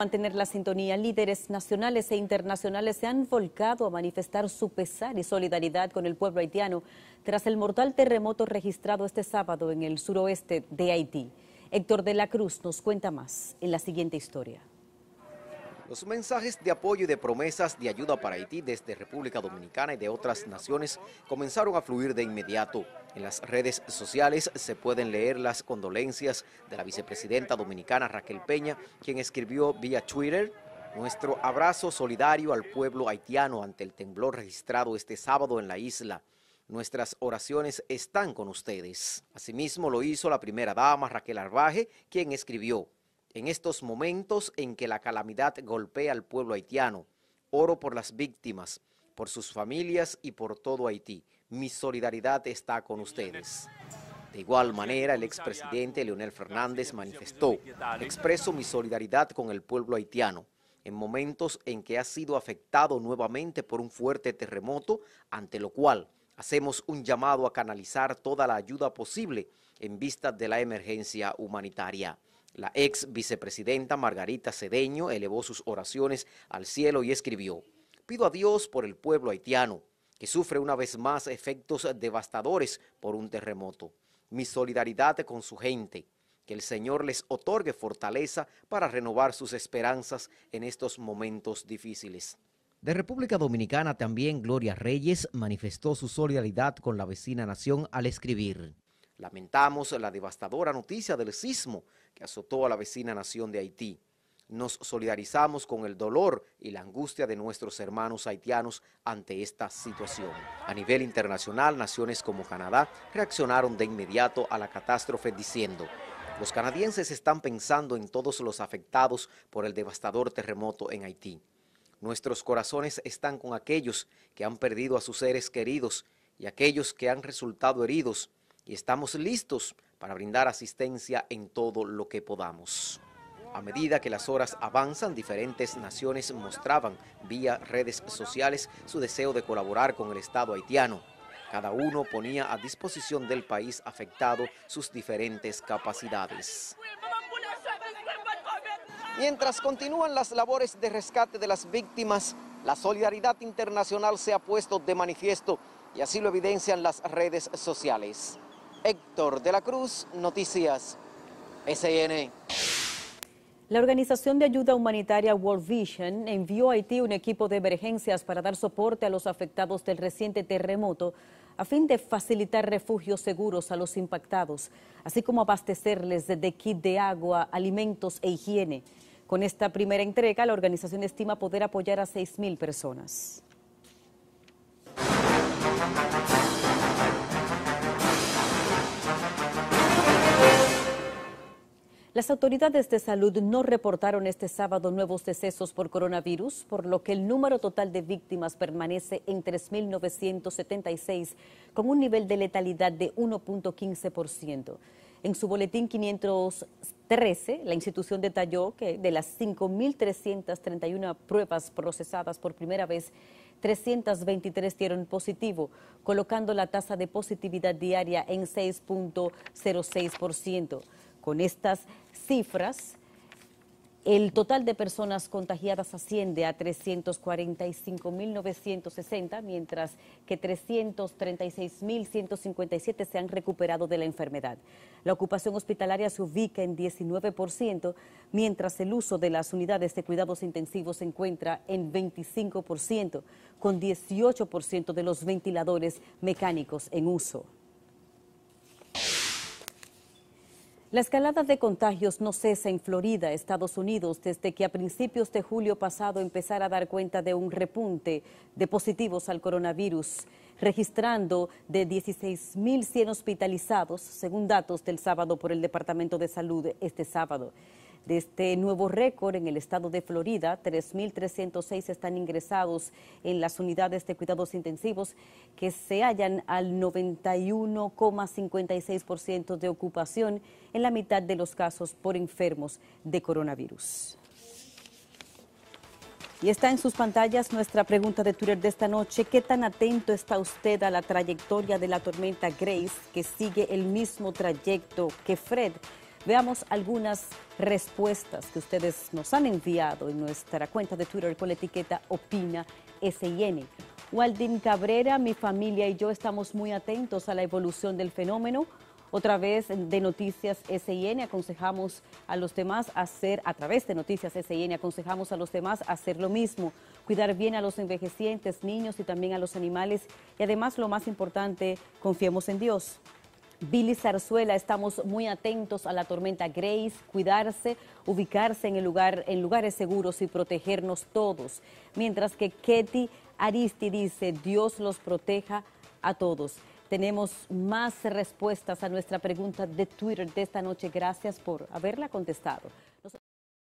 Mantener la sintonía, líderes nacionales e internacionales se han volcado a manifestar su pesar y solidaridad con el pueblo haitiano tras el mortal terremoto registrado este sábado en el suroeste de Haití. Héctor de la Cruz nos cuenta más en la siguiente historia. Los mensajes de apoyo y de promesas de ayuda para Haití desde República Dominicana y de otras naciones comenzaron a fluir de inmediato. En las redes sociales se pueden leer las condolencias de la vicepresidenta dominicana Raquel Peña, quien escribió vía Twitter, nuestro abrazo solidario al pueblo haitiano ante el temblor registrado este sábado en la isla. Nuestras oraciones están con ustedes. Asimismo lo hizo la primera dama Raquel Arbaje, quien escribió, en estos momentos en que la calamidad golpea al pueblo haitiano. Oro por las víctimas, por sus familias y por todo Haití. Mi solidaridad está con ustedes. De igual manera, el expresidente Leonel Fernández manifestó, expreso mi solidaridad con el pueblo haitiano en momentos en que ha sido afectado nuevamente por un fuerte terremoto, ante lo cual hacemos un llamado a canalizar toda la ayuda posible en vista de la emergencia humanitaria. La ex vicepresidenta Margarita Cedeño elevó sus oraciones al cielo y escribió, pido a Dios por el pueblo haitiano, que sufre una vez más efectos devastadores por un terremoto. Mi solidaridad con su gente, que el Señor les otorgue fortaleza para renovar sus esperanzas en estos momentos difíciles. De República Dominicana también Gloria Reyes manifestó su solidaridad con la vecina nación al escribir. Lamentamos la devastadora noticia del sismo que azotó a la vecina nación de Haití. Nos solidarizamos con el dolor y la angustia de nuestros hermanos haitianos ante esta situación. A nivel internacional, naciones como Canadá reaccionaron de inmediato a la catástrofe diciendo, los canadienses están pensando en todos los afectados por el devastador terremoto en Haití. Nuestros corazones están con aquellos que han perdido a sus seres queridos y aquellos que han resultado heridos y estamos listos para brindar asistencia en todo lo que podamos. A medida que las horas avanzan, diferentes naciones mostraban vía redes sociales su deseo de colaborar con el Estado haitiano. Cada uno ponía a disposición del país afectado sus diferentes capacidades. Mientras continúan las labores de rescate de las víctimas, la solidaridad internacional se ha puesto de manifiesto y así lo evidencian las redes sociales. Héctor de la Cruz, Noticias SN. La organización de ayuda humanitaria World Vision envió a Haití un equipo de emergencias para dar soporte a los afectados del reciente terremoto a fin de facilitar refugios seguros a los impactados, así como abastecerles de kit de agua, alimentos e higiene. Con esta primera entrega, la organización estima poder apoyar a 6.000 personas. Las autoridades de salud no reportaron este sábado nuevos decesos por coronavirus, por lo que el número total de víctimas permanece en 3.976, con un nivel de letalidad de 1.15%. En su boletín 513, la institución detalló que de las 5.331 pruebas procesadas por primera vez, 323 dieron positivo, colocando la tasa de positividad diaria en 6.06%. Con estas cifras, el total de personas contagiadas asciende a 345.960, mientras que 336.157 se han recuperado de la enfermedad. La ocupación hospitalaria se ubica en 19%, mientras el uso de las unidades de cuidados intensivos se encuentra en 25%, con 18% de los ventiladores mecánicos en uso. La escalada de contagios no cesa en Florida, Estados Unidos, desde que a principios de julio pasado empezara a dar cuenta de un repunte de positivos al coronavirus, registrando de 16.100 hospitalizados, según datos del sábado por el Departamento de Salud este sábado de este nuevo récord en el estado de Florida. 3.306 están ingresados en las unidades de cuidados intensivos que se hallan al 91,56% de ocupación en la mitad de los casos por enfermos de coronavirus. Y está en sus pantallas nuestra pregunta de Twitter de esta noche. ¿Qué tan atento está usted a la trayectoria de la tormenta Grace que sigue el mismo trayecto que Fred? Veamos algunas respuestas que ustedes nos han enviado en nuestra cuenta de Twitter con la etiqueta Opina S.I.N. Waldin Cabrera, mi familia y yo estamos muy atentos a la evolución del fenómeno. Otra vez de Noticias SIN aconsejamos a los demás hacer, a través de Noticias SIN aconsejamos a los demás hacer lo mismo, cuidar bien a los envejecientes, niños y también a los animales y además lo más importante, confiemos en Dios. Billy Zarzuela. Estamos muy atentos a la tormenta Grace, cuidarse, ubicarse en, el lugar, en lugares seguros y protegernos todos. Mientras que Ketty Aristi dice, Dios los proteja a todos. Tenemos más respuestas a nuestra pregunta de Twitter de esta noche. Gracias por haberla contestado.